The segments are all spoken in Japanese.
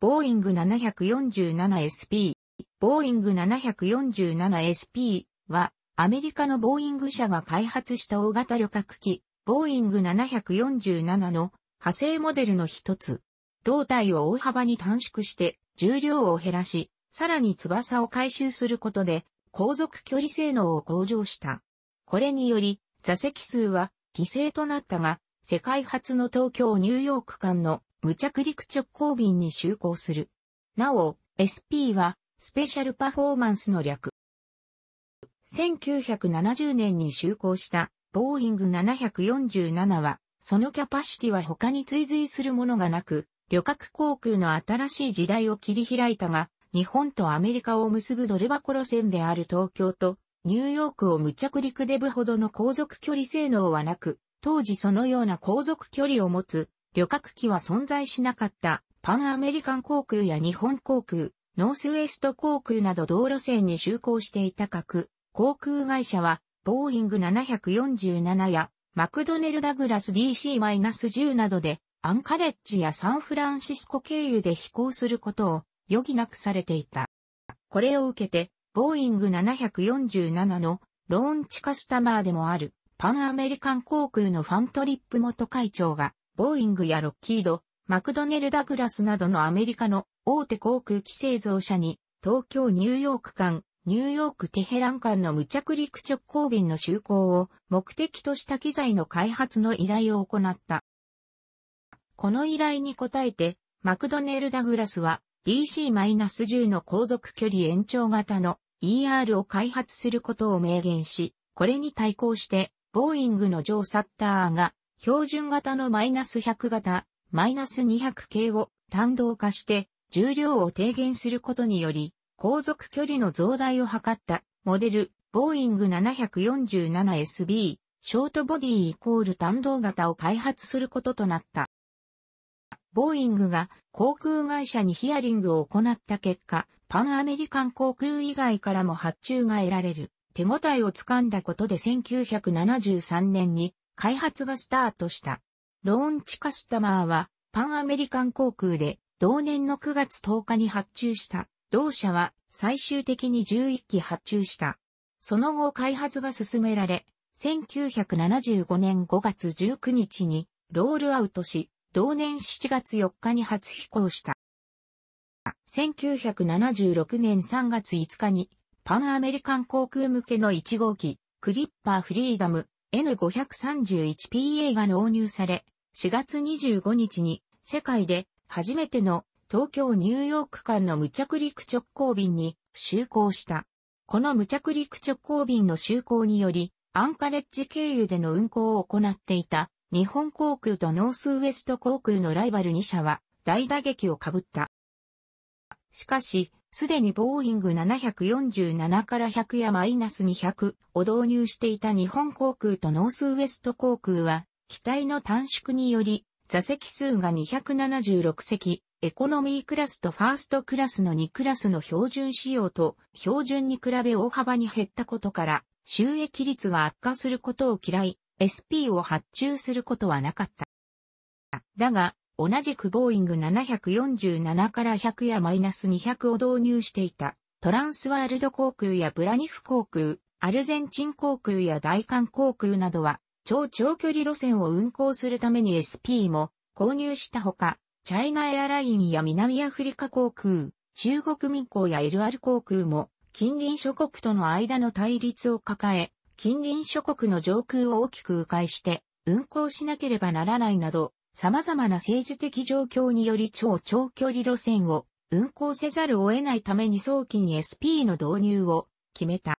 ボーイング 747SP、ボーイング 747SP は、アメリカのボーイング社が開発した大型旅客機、ボーイング747の派生モデルの一つ。胴体を大幅に短縮して重量を減らし、さらに翼を回収することで航続距離性能を向上した。これにより座席数は犠牲となったが、世界初の東京ニューヨーク間の無着陸直行便に就航する。なお、SP は、スペシャルパフォーマンスの略。1970年に就航したボーイング747は、そのキャパシティは他に追随するものがなく、旅客航空の新しい時代を切り開いたが、日本とアメリカを結ぶドルバコ路線である東京とニューヨークを無着陸デブほどの航続距離性能はなく、当時そのような航続距離を持つ旅客機は存在しなかったパンアメリカン航空や日本航空、ノースウェスト航空など道路線に就航していた各航空会社は、ボーイング747やマクドネル・ダグラス DC-10 などでアンカレッジやサンフランシスコ経由で飛行することを余儀なくされていた。これを受けて、ボーイング747のローンチカスタマーでもあるパンアメリカン航空のファントリップ元会長がボーイングやロッキード、マクドネル・ダグラスなどのアメリカの大手航空機製造者に、東京・ニューヨーク間、ニューヨーク・テヘラン間の無着陸直行便の就航を目的とした機材の開発の依頼を行った。この依頼に応えて、マクドネル・ダグラスは DC-10 の航続距離延長型の ER を開発することを明言し、これに対抗して、ボーイングのジョー・サッターが標準型のマイナス100型、マイナス200系を単動化して重量を低減することにより、航続距離の増大を図ったモデル、ボーイング 747SB、ショートボディイコール単動型を開発することとなった。ボーイングが航空会社にヒアリングを行った結果、パンアメリカン航空以外からも発注が得られる手応えをつかんだことで1973年に開発がスタートした。ローンチカスタマーはパンアメリカン航空で同年の9月10日に発注した同社は最終的に11機発注した。その後開発が進められ、1975年5月19日にロールアウトし、同年7月4日に初飛行した。1976年3月5日にパンアメリカン航空向けの1号機、クリッパーフリーダム N531P a が納入され、4月25日に世界で初めての東京ニューヨーク間の無着陸直行便に就航した。この無着陸直行便の就航により、アンカレッジ経由での運航を行っていた日本航空とノースウエスト航空のライバル2社は大打撃をかぶった。しかし、すでにボーイング747から100やマイナス200を導入していた日本航空とノースウエスト航空は、機体の短縮により、座席数が276席、エコノミークラスとファーストクラスの2クラスの標準仕様と標準に比べ大幅に減ったことから、収益率が悪化することを嫌い、SP を発注することはなかった。だが、同じくボーイング747から100やマイナス200を導入していた、トランスワールド航空やブラニフ航空、アルゼンチン航空や大韓航空などは、超長距離路線を運航するために SP も購入したほか、チャイナエアラインや南アフリカ航空、中国民航や LR 航空も、近隣諸国との間の対立を抱え、近隣諸国の上空を大きく迂回して、運航しなければならないなど、様々な政治的状況により超長距離路線を運行せざるを得ないために早期に SP の導入を決めた。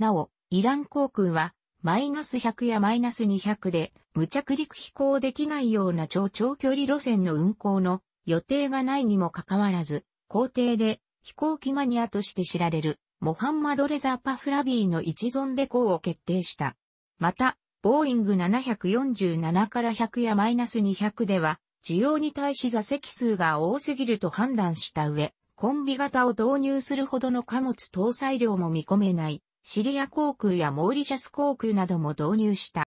なお、イラン航空はマイナス100やマイナス200で無着陸飛行できないような超長距離路線の運行の予定がないにもかかわらず、皇帝で飛行機マニアとして知られるモハンマド・レザー・パフラビーの一存で校を決定した。また、ボーイング747から100やマイナス200では、需要に対し座席数が多すぎると判断した上、コンビ型を導入するほどの貨物搭載量も見込めない、シリア航空やモーリシャス航空なども導入した。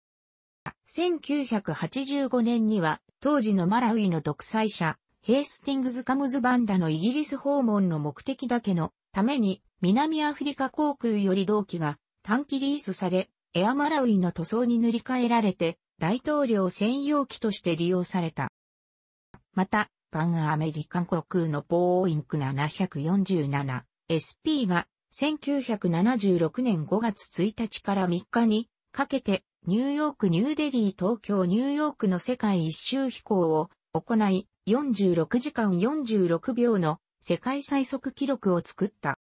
1985年には、当時のマラウイの独裁者、ヘースティングズ・カムズ・バンダのイギリス訪問の目的だけのために、南アフリカ航空より同期が短期リースされ、エアマラウイの塗装に塗り替えられて、大統領専用機として利用された。また、パンアメリカン航空のボーインク 747SP が1976年5月1日から3日にかけてニューヨークニューデリー東京ニューヨークの世界一周飛行を行い46時間46秒の世界最速記録を作った。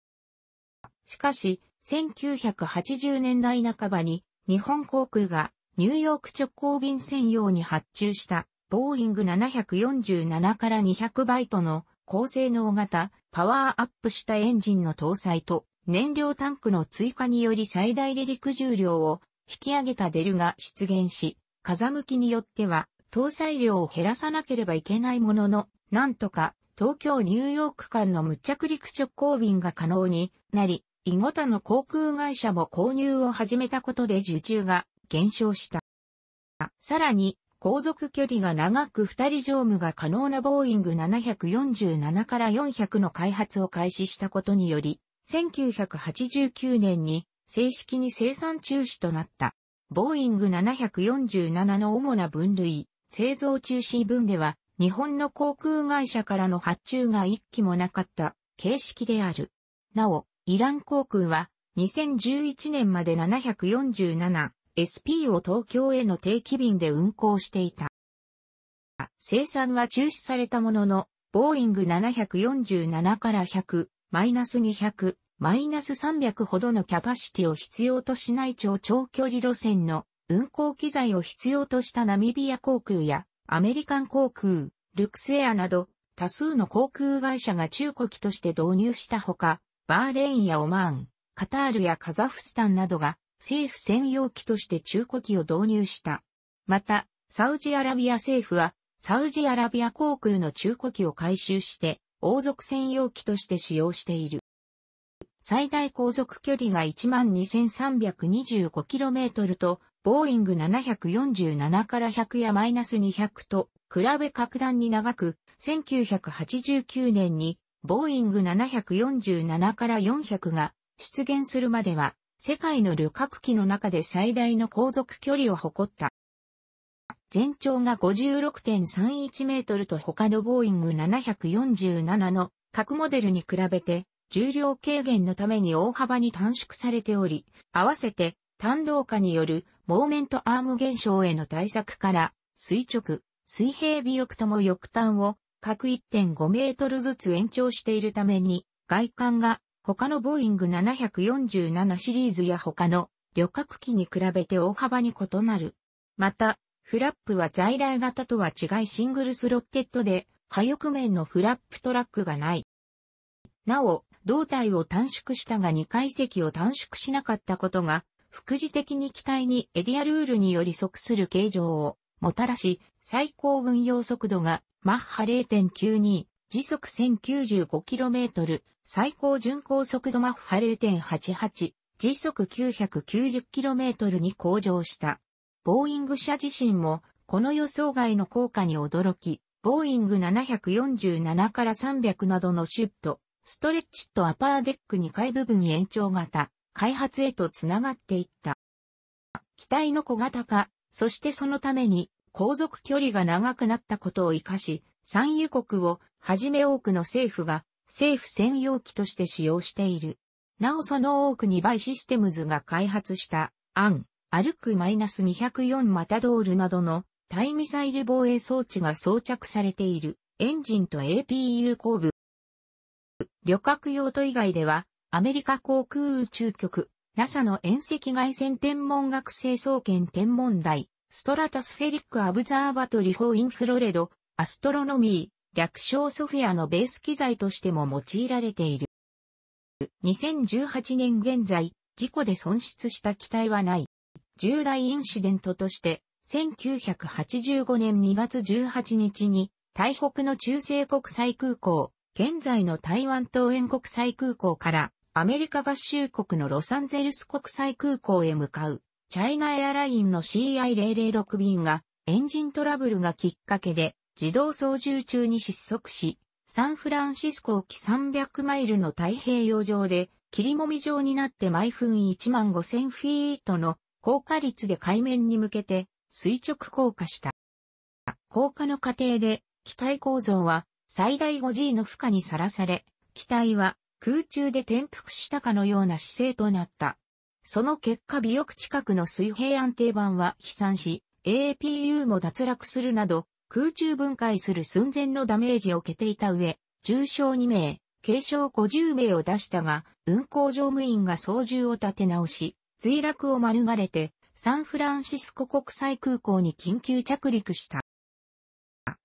しかし1980年代半ばに日本航空がニューヨーク直行便専用に発注したボーイング747から200バイトの高性能型パワーアップしたエンジンの搭載と燃料タンクの追加により最大離陸重量を引き上げたデルが出現し、風向きによっては搭載量を減らさなければいけないものの、なんとか東京ニューヨーク間の無着陸直行便が可能になり、イゴタの航空会社も購入を始めたことで受注が減少した。さらに、航続距離が長く二人乗務が可能なボーイング747から400の開発を開始したことにより、1989年に正式に生産中止となった。ボーイング747の主な分類、製造中止分では、日本の航空会社からの発注が一機もなかった形式である。なお、イラン航空は2011年まで 747SP を東京への定期便で運航していた。生産は中止されたものの、ボーイング747から100、マイナス200、マイナス300ほどのキャパシティを必要としない超長距離路線の運航機材を必要としたナミビア航空やアメリカン航空、ルクスエアなど多数の航空会社が中古機として導入したほか、バーレーンやオマーン、カタールやカザフスタンなどが政府専用機として中古機を導入した。また、サウジアラビア政府は、サウジアラビア航空の中古機を回収して、王族専用機として使用している。最大航続距離が 12,325km と、ボーイング747から100やマイナス200と、比べ格段に長く、1989年にボーイング747から400が出現するまでは、世界の旅客機の中で最大の航続距離を誇った。全長が56.31メートルと他のボーイング747の各モデルに比べて重量軽減のために大幅に短縮されており、合わせて単動化によるモーメントアーム現象への対策から垂直、水平尾翼とも翼端を各1.5メートルずつ延長しているために、外観が他のボーイング747シリーズや他の旅客機に比べて大幅に異なる。また、フラップは在来型とは違いシングルスロッケットで、火翼面のフラップトラックがない。なお、胴体を短縮したが2階席を短縮しなかったことが、副次的に機体にエリアルールにより即する形状をもたらし、最高運用速度がマッハ0.92、時速 1095km、最高巡航速度マッハ0.88、時速 990km に向上した。ボーイング社自身も、この予想外の効果に驚き、ボーイング747から300などのシュット、ストレッチとアパーデック2階部分延長型、開発へとつながっていった。機体の小型化、そしてそのために航続距離が長くなったことを活かし、産油国をはじめ多くの政府が政府専用機として使用している。なおその多くにバイシステムズが開発したアン、歩く -204 マタドールなどの対ミサイル防衛装置が装着されているエンジンと APU 後部。旅客用途以外ではアメリカ航空宇宙局 NASA の遠赤外線天文学生総研天文台ストラタスフェリック・アブザーバトリフォー・インフロレド、アストロノミー、略称ソフィアのベース機材としても用いられている。2018年現在、事故で損失した機体はない。重大インシデントとして、1985年2月18日に、台北の中西国際空港、現在の台湾東園国際空港から、アメリカ合衆国のロサンゼルス国際空港へ向かうチャイナエアラインの CI006 便がエンジントラブルがきっかけで自動操縦中に失速し、サンフランシスコ沖300マイルの太平洋上で霧もみ状になって毎分1万5000フィートの高架率で海面に向けて垂直降下した。降下の過程で機体構造は最大 5G の負荷にさらされ、機体は空中で転覆したかのような姿勢となった。その結果尾翼近くの水平安定板は飛散し、APU も脱落するなど、空中分解する寸前のダメージを受けていた上、重傷2名、軽傷50名を出したが、運行乗務員が操縦を立て直し、墜落を免れて、サンフランシスコ国際空港に緊急着陸した。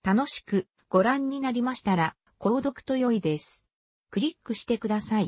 楽しくご覧になりましたら、購読と良いです。クリックしてください。